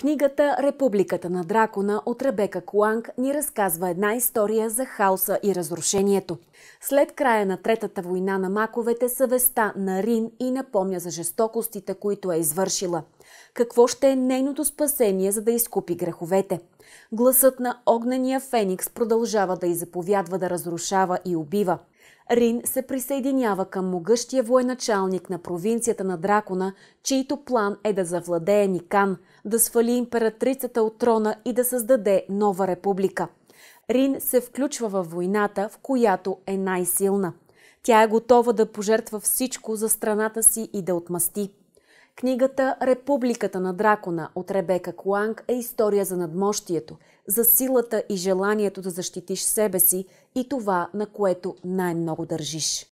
Книгата «Републиката на дракона» от Ребека Куанг ни разказва една история за хаоса и разрушението. След края на Третата война на маковете, съвестта на Рин и напомня за жестокостите, които е извършила. Какво ще е нейното спасение, за да изкупи греховете? Гласът на огнения феникс продължава да й заповядва да разрушава и убива – Рин се присъединява към могъщия военачалник на провинцията на Дракона, чийто план е да завладее Никан, да свали императрицата от трона и да създаде нова република. Рин се включва във войната, в която е най-силна. Тя е готова да пожертва всичко за страната си и да отмъсти – Книгата Републиката на дракона от Ребека Куанг е история за надмощието, за силата и желанието да защитиш себе си и това, на което най-много държиш.